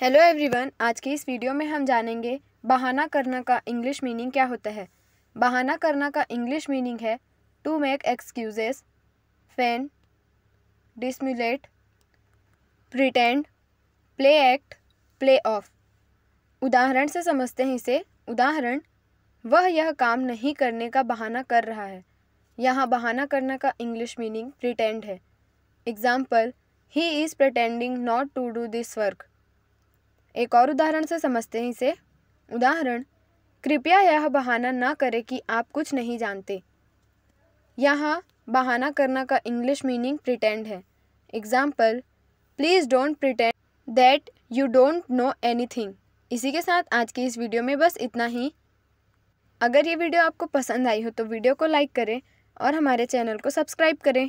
hello everyone आज की इस वीडियो में हम जानेंगे बहाना करना का इंग्लिश मीनिंग क्या होता है बहाना करना का इंग्लिश मीनिंग है to make excuses feign dissimulate pretend play act play off उदाहरण से समझते हैं इसे उदाहरण वह यह काम नहीं करने का बहाना कर रहा है यहाँ बहाना करना का इंग्लिश मीनिंग प्रिटेंड है example he is pretending not to do this work एक और उदाहरण से समझते हैं इसे उदाहरण कृपया यह बहाना ना करें कि आप कुछ नहीं जानते यहाँ बहाना करना का इंग्लिश मीनिंग प्रिटेंड है example please don't pretend that you don't know anything इसी के साथ आज की इस वीडियो में बस इतना ही अगर ये वीडियो आपको पसंद आई हो तो वीडियो को लाइक करें और हमारे चैनल को सब्सक्राइब करें